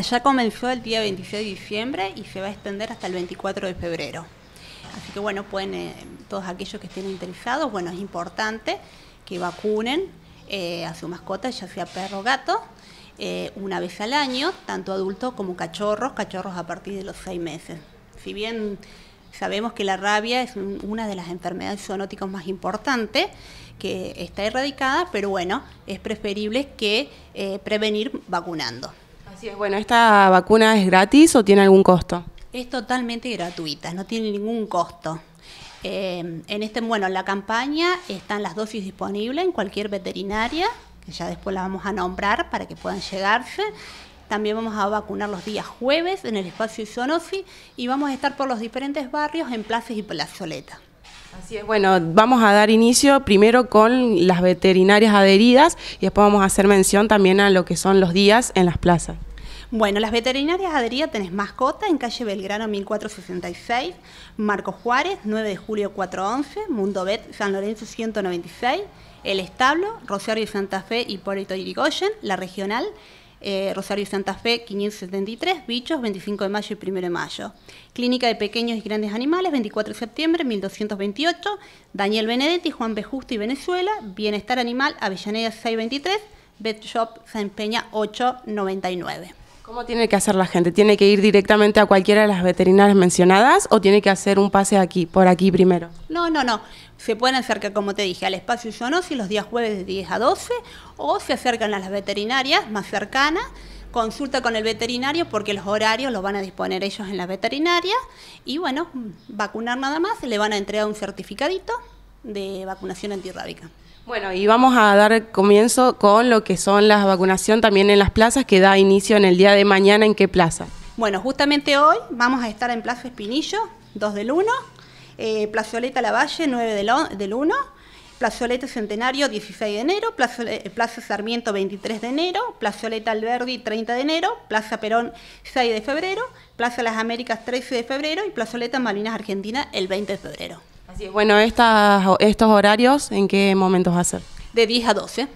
Ya comenzó el día 26 de diciembre y se va a extender hasta el 24 de febrero. Así que bueno, pueden eh, todos aquellos que estén interesados, bueno, es importante que vacunen eh, a su mascota, ya sea perro o gato, eh, una vez al año, tanto adultos como cachorros, cachorros a partir de los seis meses. Si bien sabemos que la rabia es una de las enfermedades zoonóticas más importantes que está erradicada, pero bueno, es preferible que prevenir vacunando. Así es, bueno, ¿esta vacuna es gratis o tiene algún costo? Es totalmente gratuita, no tiene ningún costo. Eh, en este, bueno, en la campaña están las dosis disponibles en cualquier veterinaria, que ya después las vamos a nombrar para que puedan llegarse. También vamos a vacunar los días jueves en el espacio Isonofi y vamos a estar por los diferentes barrios en plazas y plazoletas. Así es, bueno, vamos a dar inicio primero con las veterinarias adheridas y después vamos a hacer mención también a lo que son los días en las plazas. Bueno, las veterinarias Adería tenés mascota en calle Belgrano 1466, Marcos Juárez 9 de julio 411, Mundo Vet San Lorenzo 196, El Establo, Rosario y Santa Fe y Puerto Irigoyen, La Regional eh, Rosario y Santa Fe 573, Bichos 25 de mayo y 1 de mayo. Clínica de Pequeños y Grandes Animales 24 de septiembre 1228, Daniel Benedetti, Juan B. Justo y Venezuela, Bienestar Animal Avellaneda 623, Vet Shop San Peña 899. ¿Cómo tiene que hacer la gente? ¿Tiene que ir directamente a cualquiera de las veterinarias mencionadas o tiene que hacer un pase aquí, por aquí primero? No, no, no. Se pueden acercar, como te dije, al espacio Yonosi los días jueves de 10 a 12 o se acercan a las veterinarias más cercanas consulta con el veterinario porque los horarios los van a disponer ellos en las veterinarias y bueno, vacunar nada más, le van a entregar un certificadito de vacunación antirrábica. Bueno, y vamos a dar comienzo con lo que son las vacunación también en las plazas, que da inicio en el día de mañana. ¿En qué plaza? Bueno, justamente hoy vamos a estar en Plaza Espinillo, 2 del 1, eh, Plazoleta Lavalle, 9 del, 1, Plazoleta Centenario, 16 de enero, eh, Plaza, Sarmiento, 23 de enero, Plazoleta Alberdi, 30 de enero, Plaza Perón, 6 de febrero, Plaza Las Américas, 13 de febrero y Plazoleta Marinas Argentina, el 20 de febrero. Bueno, estas, estos horarios, ¿en qué momentos va a ser? De 10 a 12.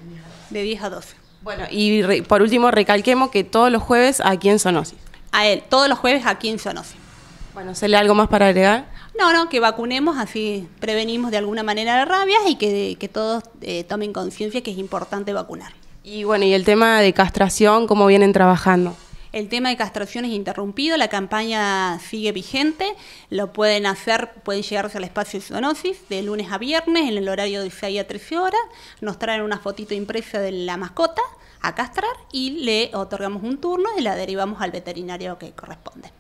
De 10 a 12. Bueno, y por último, recalquemos que todos los jueves aquí en Sonosis. A él, todos los jueves aquí en Sonosis. Bueno, ¿se le algo más para agregar? No, no, que vacunemos, así prevenimos de alguna manera las rabias y que, todos eh, tomen conciencia que es importante vacunar. Y bueno, y el tema de castración, ¿cómo vienen trabajando? El tema de castración es interrumpido, la campaña sigue vigente, lo pueden hacer, pueden llegarse al espacio de zoonosis de lunes a viernes en el horario de 6 a 13 horas, nos traen una fotito impresa de la mascota a castrar y le otorgamos un turno y la derivamos al veterinario que corresponde.